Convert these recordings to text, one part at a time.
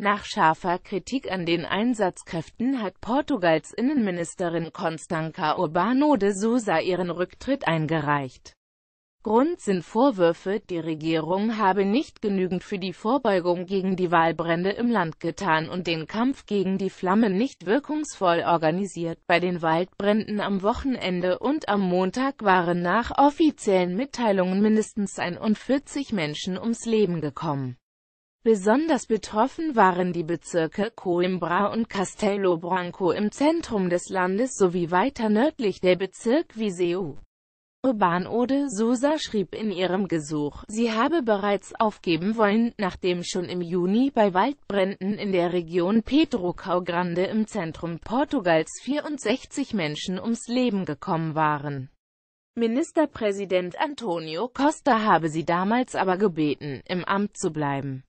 Nach scharfer Kritik an den Einsatzkräften hat Portugals Innenministerin Constanca Urbano de Sousa ihren Rücktritt eingereicht. Grund sind Vorwürfe, die Regierung habe nicht genügend für die Vorbeugung gegen die Wahlbrände im Land getan und den Kampf gegen die Flammen nicht wirkungsvoll organisiert. Bei den Waldbränden am Wochenende und am Montag waren nach offiziellen Mitteilungen mindestens 41 Menschen ums Leben gekommen. Besonders betroffen waren die Bezirke Coimbra und Castelo Branco im Zentrum des Landes sowie weiter nördlich der Bezirk Viseu. Urbanode Sousa schrieb in ihrem Gesuch, sie habe bereits aufgeben wollen, nachdem schon im Juni bei Waldbränden in der Region Pedro Cau Grande im Zentrum Portugals 64 Menschen ums Leben gekommen waren. Ministerpräsident Antonio Costa habe sie damals aber gebeten, im Amt zu bleiben.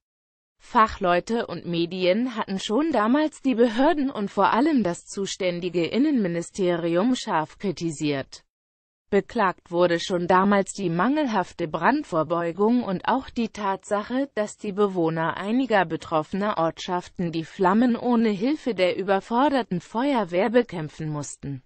Fachleute und Medien hatten schon damals die Behörden und vor allem das zuständige Innenministerium scharf kritisiert. Beklagt wurde schon damals die mangelhafte Brandvorbeugung und auch die Tatsache, dass die Bewohner einiger betroffener Ortschaften die Flammen ohne Hilfe der überforderten Feuerwehr bekämpfen mussten